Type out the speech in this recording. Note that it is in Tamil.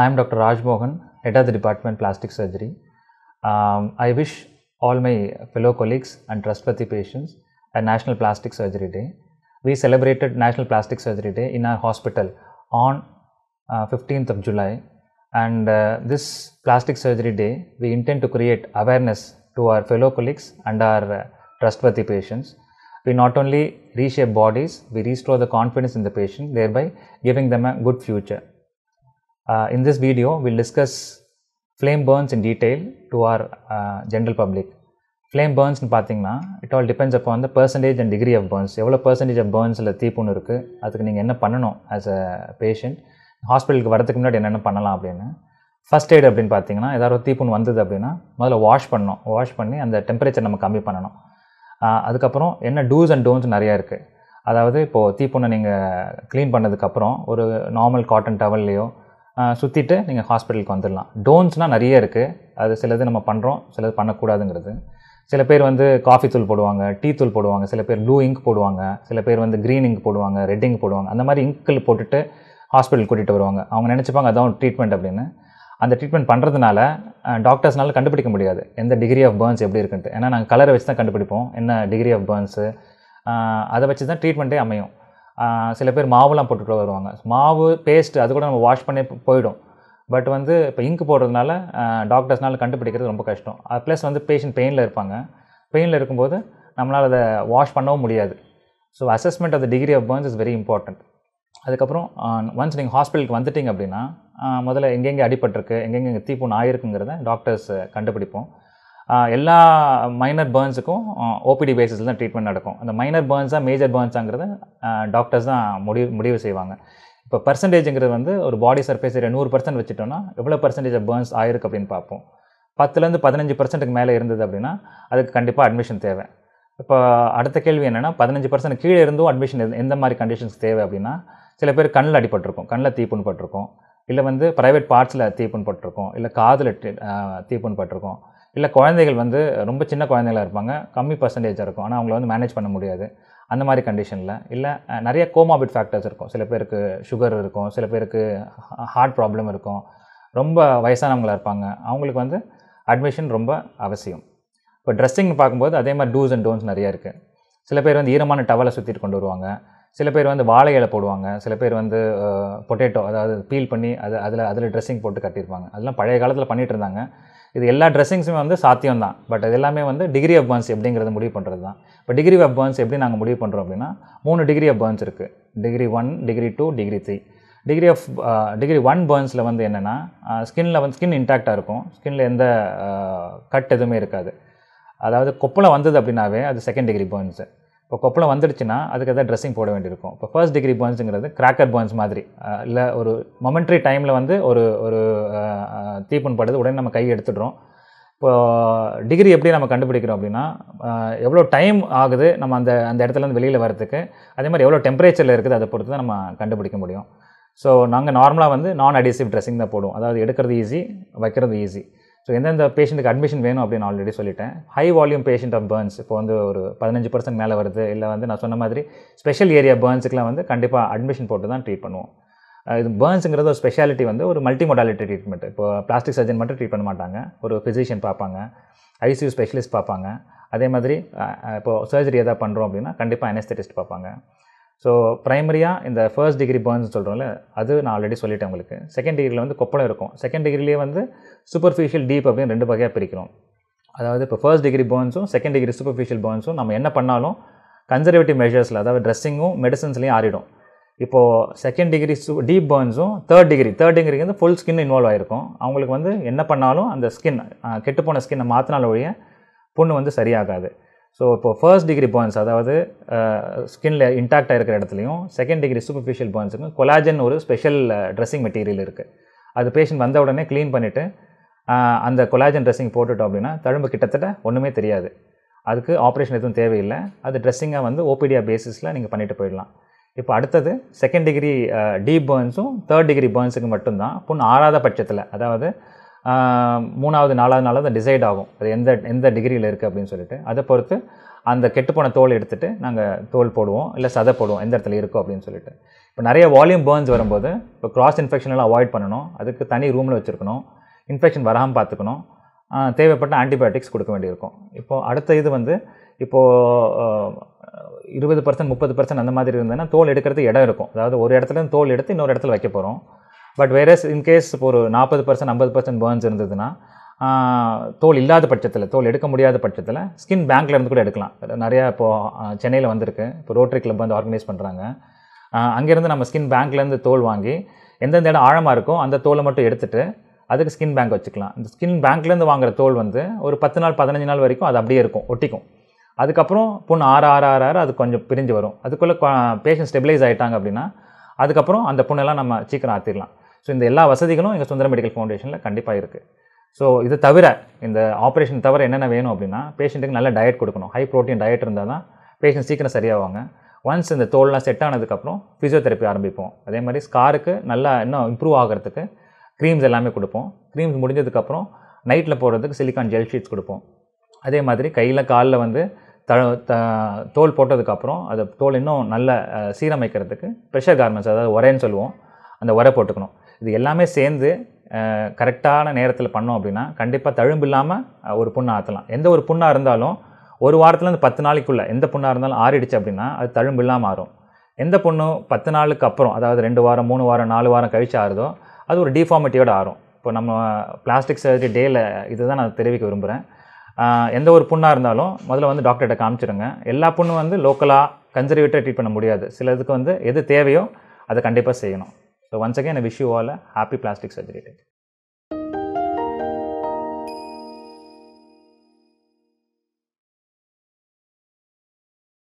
I am Dr. Raj Mohan, head of the department plastic surgery. Um, I wish all my fellow colleagues and trustworthy patients a National Plastic Surgery Day. We celebrated National Plastic Surgery Day in our hospital on uh, 15th of July and uh, this Plastic Surgery Day we intend to create awareness to our fellow colleagues and our uh, trustworthy patients. We not only reshape bodies, we restore the confidence in the patient, thereby giving them a good future. Uh, in this video, we'll discuss flame burns in detail to our uh, general public. Flame பேர்ன்ஸ்னு பார்த்தீங்கன்னா it all depends upon the percentage and degree of burns எவ்வளோ பர்சன்டேஜ் ஆஃப் பேர்ன்ஸில் தீப்புன்னு இருக்குது அதுக்கு நீங்கள் என்ன பண்ணணும் ஆஸ் அ பேஷண்ட் ஹாஸ்பிட்டலுக்கு வரதுக்கு முன்னாடி என்னென்ன பண்ணலாம் அப்படின்னு ஃபஸ்ட் எய்டு அப்படின்னு பார்த்தீங்கன்னா ஏதாவது தீப்புண் வந்தது அப்படின்னா முதல்ல வாஷ் பண்ணணும் வாஷ் பண்ணி அந்த டெம்பரேச்சர் நம்ம கம்மி பண்ணணும் uh, அதுக்கப்புறம் என்ன டூஸ் அண்ட் டோன்ஸ் நிறையா இருக்குது அதாவது இப்போது தீப்புண்ணை நீங்கள் க்ளீன் பண்ணதுக்கப்புறம் ஒரு நார்மல் காட்டன் டவல்லையோ சுற்றிட்டு நீங்கள் ஹாஸ்பிட்டலுக்கு வந்துடலாம் டோன்ஸ்னால் நிறைய இருக்குது அது சிலது நம்ம பண்ணுறோம் சிலது பண்ணக்கூடாதுங்கிறது சில பேர் வந்து காஃபி தூள் போடுவாங்க டீ தூள் போடுவாங்க சில பேர் ப்ளூ இங்க் போடுவாங்க சில பேர் வந்து க்ரீன் இங்க் போடுவாங்க ரெட் இங்க் போடுவாங்க அந்த மாதிரி இங்க்கில் போட்டுட்டு ஹாஸ்பிட்டல் கூட்டிகிட்டு வருவாங்க அவங்க நினச்சிப்பாங்க அதான் ட்ரீட்மெண்ட் அப்படின்னு அந்த ட்ரீட்மெண்ட் பண்ணுறதுனால டாக்டர்ஸ்னால கண்டுபிடிக்க முடியாது எந்த டிகிரி ஆஃப் பேர்ன்ஸ் எப்படி இருக்குன்ட்டு ஏன்னா நாங்கள் கலரை வச்சு தான் கண்டுபிடிப்போம் என்ன டிகிரி ஆஃப் பேர்ன்ஸு அதை வச்சு தான் ட்ரீட்மெண்ட்டே அமையும் சில பேர் மாவுலாம் போட்டுட்டு வருவாங்க மாவு பேஸ்ட்டு அது கூட நம்ம வாஷ் பண்ணி போயிடும் பட் வந்து இப்போ இங்கு போடுறதுனால டாக்டர்ஸ்னால் கண்டுபிடிக்கிறது ரொம்ப கஷ்டம் அது ப்ளஸ் வந்து பேஷண்ட் பெயினில் இருப்பாங்க பெயினில் இருக்கும்போது நம்மளால் அதை வாஷ் பண்ணவும் முடியாது so assessment of the degree of burns is very important அதுக்கப்புறம் ஒன்ஸ் நீங்கள் ஹாஸ்பிட்டலுக்கு வந்துட்டிங்க அப்படின்னா முதல்ல எங்கெங்கே அடிபட்டிருக்கு எங்கெங்கே தீப்புண் ஆயிருக்குங்கிறத டாக்டர்ஸ் கண்டுபிடிப்போம் எல்லா மைனர் பேர்ன்ஸுக்கும் ஓபிடி பேசிஸில் தான் ட்ரீட்மெண்ட் நடக்கும் அந்த மைனர் பேர்ன்ஸாக மேஜர் பேர்ன்ஸாங்கிறது டாக்டர்ஸ் தான் முடிவு முடிவு செய்வாங்க இப்போ பர்சன்டேஜுங்கிறது வந்து ஒரு பாடி சர்ஃபேஸ் ஏரியா நூறு பர்சன்ட் வச்சுட்டோம்னா எவ்வளோ பர்சன்டேஜ் பேர்ன்ஸ் ஆயிருக்கு அப்படின்னு பார்ப்போம் பத்துலேருந்து பதினஞ்சு பர்சன்ட்டுக்கு மேலே இருந்தது அப்படின்னா அதுக்கு கண்டிப்பாக அட்மிஷன் தேவை இப்போ அடுத்த கேள்வி என்னென்னா பதினஞ்சு பர்சன்ட் கீழே இருந்தும் அட்மிஷன் எந்த மாதிரி கண்டிஷன்ஸ் தேவை அப்படின்னா சில பேர் கண்ணில் அடிபட்டிருக்கும் கண்ணில் பட்டிருக்கும் இல்லை வந்து ப்ரைவேட் பார்ட்ஸில் பட்டிருக்கும் இல்லை காதில் பட்டிருக்கும் இல்லை குழந்தைகள் வந்து ரொம்ப சின்ன குழந்தைகளாக இருப்பாங்க கம்மி பர்சன்டேஜாக இருக்கும் ஆனால் அவங்கள வந்து மேனேஜ் பண்ண முடியாது அந்த மாதிரி கண்டிஷனில் இல்லை நிறைய கோமாபிட் ஃபேக்டர்ஸ் இருக்கும் சில பேருக்கு சுகர் இருக்கும் சில பேருக்கு ஹார்ட் ப்ராப்ளம் இருக்கும் ரொம்ப வயசானவங்களாக இருப்பாங்க அவங்களுக்கு வந்து அட்மிஷன் ரொம்ப அவசியம் இப்போ ட்ரெஸ்ஸிங் பார்க்கும்போது அதே மாதிரி டூஸ் அண்ட் டோன்ஸ் நிறையா இருக்குது சில பேர் வந்து ஈரமான டவலை சுற்றிட்டு கொண்டு வருவாங்க சில பேர் வந்து வாழை இலை போடுவாங்க சில பேர் வந்து பொட்டேட்டோ அதாவது பீல் பண்ணி அது அதில் அதில் ட்ரெஸ்ஸிங் போட்டு கட்டியிருப்பாங்க அதெல்லாம் பழைய காலத்தில் பண்ணிகிட்டு இருந்தாங்க இது எல்லா ட்ரெஸ்ஸிங்ஸுமே வந்து சாத்தியம் தான் பட் இது எல்லாமே வந்து டிகிரி ஆஃப் பேர்ன்ஸ் எப்படிங்கிறது முடிவு பண்ணுறது தான் இப்போ டிகிரி ஆஃப் பேர்ன்ஸ் எப்படி நாங்கள் முடிவு பண்ணுறோம் அப்படின்னா மூணு டிகிரி ஆஃப் பேர்ன்ஸ் இருக்குது degree one degree two degree three degree of degree one பர்ன்ஸில் வந்து என்னென்னா ஸ்கின்னில் uh, வந்து ஸ்கின் இன்டாக்டாக இருக்கும் ஸ்கின்னில் எந்த கட் uh, எதுவுமே இருக்காது அதாவது கொப்பளம் வந்தது அப்படின்னாவே அது செகண்ட் டிகிரி பேர்ன்ஸு இப்போ கொப்பளம் வந்துடுச்சுன்னா அதுக்கு எதாவது ட்ரெஸ்ஸிங் போட வேண்டியிருக்கும் இப்போ ஃபர்ஸ்ட் டிகிரி பர்ன்ஸுங்கிறது கிராக்கர் பர்ன்ஸ் மாதிரி இல்லை ஒரு மொமெண்ட்ரி டைமில் வந்து ஒரு ஒரு படுது உடனே நம்ம கை எடுத்துடுறோம் இப்போது டிகிரி எப்படி நம்ம கண்டுபிடிக்கிறோம் அப்படின்னா எவ்வளோ டைம் ஆகுது நம்ம அந்த அந்த இடத்துலேருந்து வெளியில் வரத்துக்கு அதே மாதிரி எவ்வளோ டெம்பரேச்சரில் இருக்குது அதை பொறுத்து தான் நம்ம கண்டுபிடிக்க முடியும் ஸோ நாங்கள் நார்மலாக வந்து நான் அடிசிவ் ட்ரெஸ்ஸிங் தான் போடுவோம் அதாவது எடுக்கிறது ஈஸி வைக்கிறது ஈஸி ஸோ எந்தெந்த பேஷண்ட்டுக்கு அட்மிஷன் வேணும் அப்படின்னு ஆல்ரெடி சொல்லிட்டேன் high volume patient of burns இப்போ வந்து ஒரு பதினஞ்சு பர்சன்ட் மேலே வருது இல்லை வந்து நான் சொன்ன மாதிரி ஸ்பெஷல் ஏரியா பேர்ன்ஸுக்குலாம் வந்து கண்டிப்பாக அட்மிஷன் போட்டு தான் ட்ரீட் பண்ணுவோம் இது பேர்ன்ஸுங்கிறது ஒரு ஸ்பெஷாலிட்டி வந்து ஒரு மல்டி மொடாலிட்டி ட்ரீட்மெண்ட் இப்போ பிளாஸ்டிக் சர்ஜன் மட்டும் ட்ரீட் பண்ண மாட்டாங்க ஒரு ஃபிசிஷியன் பார்ப்பாங்க ஐசியூ ஸ்பெஷலிஸ்ட் பார்ப்பாங்க அதே மாதிரி இப்போ சர்ஜரி எதாவது பண்ணுறோம் அப்படின்னா கண்டிப்பாக அனஸ்தெட்டிஸ்ட் பார்ப்பாங்க ஸோ ப்ரைமரியாக இந்த ஃபர்ஸ்ட் டிகிரி பேர்ன்ஸ் சொல்கிறோம்ல அது நான் ஆல்ரெடி சொல்லிட்டேன் உங்களுக்கு செகண்ட் டிகிரியில் வந்து கொப்பளம் இருக்கும் செகண்ட் டிகிரிலேயே வந்து சூப்பர்ஃபிஷியல் டீப் அப்படின்னு ரெண்டு வகையாக பிரிக்கிறோம் அதாவது இப்போ ஃபர்ஸ்ட் டிகிரி பேர்ன்ஸும் செகண்ட் டிகிரி சூப்பர்ஃபிஷியல் பர்ன்ஸும் நம்ம என்ன பண்ணாலும் கன்சர்வேட்டிவ் மெஷர்ஸில் அதாவது ட்ரெஸ்ஸிங்கும் மெடிசன்ஸ்லையும் ஆறிடும் இப்போது செகண்ட் டிகிரி சூ டீப் பர்ன்ஸும் தேர்ட் டிகிரி தேர்ட் டிகிரிக்கு வந்து ஃபுல் ஸ்கின் இன்வால்வ் ஆகிருக்கும் அவங்களுக்கு வந்து என்ன பண்ணாலும் அந்த ஸ்கின் கெட்டுப்போன ஸ்கின்னை மாற்றினால ஒழிய புண்ணு வந்து சரியாகாது ஸோ இப்போ ஃபர்ஸ்ட் டிகிரி பர்ன்ஸ் அதாவது ஸ்கின்ல இன்டாக்டாக இருக்கிற இடத்துலையும் செகண்ட் டிகிரி சூப்பர்ஃபிஷியல் பாயிண்ட்ஸுக்கும் கொலாஜன் ஒரு ஸ்பெஷல் ட்ரெஸ்ஸிங் மெட்டீரியல் இருக்குது அது பேஷண்ட் வந்த உடனே க்ளீன் பண்ணிவிட்டு அந்த கொலாஜன் ட்ரெஸ்ஸிங் போட்டுட்டோம் அப்படின்னா தழும்பு கிட்டத்தட்ட ஒன்றுமே தெரியாது அதுக்கு ஆப்ரேஷன் எதுவும் தேவையில்லை அது ட்ரெஸ்ஸிங்காக வந்து ஓபிடியா பேசிஸில் நீங்கள் பண்ணிவிட்டு போயிடலாம் இப்போ அடுத்தது செகண்ட் டிகிரி டீப் பேர்ன்ஸும் தேர்ட் டிகிரி பேர்ன்ஸுக்கு மட்டும்தான் புண் ஆறாத பட்சத்தில் அதாவது மூணாவது நாலாவது நாளாக தான் டிசைட் ஆகும் அது எந்த எந்த டிகிரியில் இருக்குது அப்படின்னு சொல்லிட்டு அதை பொறுத்து அந்த கெட்டுப்போன தோல் எடுத்துகிட்டு நாங்கள் தோல் போடுவோம் இல்லை சதை போடுவோம் எந்த இடத்துல இருக்கோ அப்படின்னு சொல்லிட்டு இப்போ நிறைய வால்யூம் பேர்ன்ஸ் வரும்போது இப்போ க்ராஸ் இன்ஃபெக்ஷன்லாம் அவாய்ட் பண்ணணும் அதுக்கு தனி ரூமில் வச்சுருக்கணும் இன்ஃபெக்ஷன் வராமல் பார்த்துக்கணும் தேவைப்பட்ட ஆன்டிபயோட்டிக்ஸ் கொடுக்க வேண்டியிருக்கும் இப்போது அடுத்த இது வந்து இப்போது இருபது பர்சன்ட் முப்பது பர்சன்ட் அந்த மாதிரி இருந்ததுன்னா தோல் எடுக்கிறதுக்கு இடம் இருக்கும் அதாவது ஒரு இடத்துல தோல் எடுத்து இன்னொரு இடத்துல வைக்க போகிறோம் பட் வேறஸ் இன்கேஸ் இப்போ ஒரு நாற்பது பர்சன்ட் ஐம்பது பர்சன்ட் பேர்ன்ஸ் இருந்ததுன்னா தோல் இல்லாத பட்சத்தில் தோல் எடுக்க முடியாத பட்சத்தில் ஸ்கின் பேங்க்கில் இருந்து கூட எடுக்கலாம் நிறையா இப்போது சென்னையில் வந்திருக்கு இப்போ ரோட்ரி கிளப் வந்து ஆர்கனைஸ் பண்ணுறாங்க அங்கேருந்து நம்ம ஸ்கின் பேங்க்லேருந்து தோல் வாங்கி எந்தெந்த இடம் ஆழமாக இருக்கோ அந்த தோலை மட்டும் எடுத்துகிட்டு அதுக்கு ஸ்கின் பேங்க் வச்சுக்கலாம் இந்த ஸ்கின் பேங்க்லேருந்து வாங்குற தோல் வந்து ஒரு பத்து நாள் பதினஞ்சு நாள் வரைக்கும் அது அப்படியே இருக்கும் ஒட்டிக்கும் அதுக்கப்புறம் பொண்ணு ஆறு ஆறு ஆறு ஆறு அது கொஞ்சம் பிரிஞ்சு வரும் அதுக்குள்ளே பேஷண்ட் ஸ்டெபிலைஸ் ஆகிட்டாங்க அப்படின்னா அதுக்கப்புறம் அந்த பொண்ணெல்லாம் நம்ம சீக்கிரம் ஆற்றிடலாம் ஸோ இந்த எல்லா வசதிகளும் எங்கள் சுந்தர மெடிக்கல் ஃபவுண்டேஷனில் கண்டிப்பாக இருக்குது ஸோ இது தவிர இந்த ஆப்ரேஷன் தவிர என்னென்ன வேணும் அப்படின்னா பேஷண்ட்டுக்கு நல்ல டயட் கொடுக்கணும் ஹை ப்ரோட்டீன் டயட் இருந்தால் தான் பேஷண்ட் சீக்கிரம் சரியாகுவாங்க ஒன்ஸ் இந்த தோல்லாம் செட் ஆனதுக்கப்புறம் ஃபிசியோதெரப்பி ஆரம்பிப்போம் அதே மாதிரி ஸ்காருக்கு நல்லா இன்னும் இம்ப்ரூவ் ஆகிறதுக்கு க்ரீம்ஸ் எல்லாமே கொடுப்போம் க்ரீம்ஸ் முடிஞ்சதுக்கப்புறம் நைட்டில் போடுறதுக்கு சிலிக்கான் ஜெல் ஷீட்ஸ் கொடுப்போம் அதே மாதிரி கையில் காலில் வந்து த தோல் போட்டதுக்கப்புறம் அதை தோல் இன்னும் நல்ல சீரமைக்கிறதுக்கு ப்ரெஷர் கார்மெண்ட்ஸ் அதாவது உரைன்னு சொல்லுவோம் அந்த உரை போட்டுக்கணும் இது எல்லாமே சேர்ந்து கரெக்டான நேரத்தில் பண்ணோம் அப்படின்னா கண்டிப்பாக தழும்பு இல்லாமல் ஒரு புண்ணை ஆற்றலாம் எந்த ஒரு புண்ணாக இருந்தாலும் ஒரு வாரத்துலேருந்து பத்து நாளைக்குள்ளே எந்த புண்ணாக இருந்தாலும் ஆறிடுச்சு அப்படின்னா அது தழும்பு இல்லாமல் ஆறும் எந்த பொண்ணும் பத்து நாளுக்கு அப்புறம் அதாவது ரெண்டு வாரம் மூணு வாரம் நாலு வாரம் கழிச்சு ஆறுதோ அது ஒரு டிஃபார்மிட்டியோட ஆறும் இப்போ நம்ம பிளாஸ்டிக் சர்ஜரி டேயில் இதுதான் நான் தெரிவிக்க விரும்புகிறேன் எந்த ஒரு புண்ணாக இருந்தாலும் முதல்ல வந்து டாக்டர்கிட்ட காமிச்சிருங்க எல்லா புண்ணும் வந்து லோக்கலாக கன்சர்வேட்டாக ட்ரீட் பண்ண முடியாது சில இதுக்கு வந்து எது தேவையோ அதை கண்டிப்பாக செய்யணும் So once again, I wish you all a happy plastic surgery day.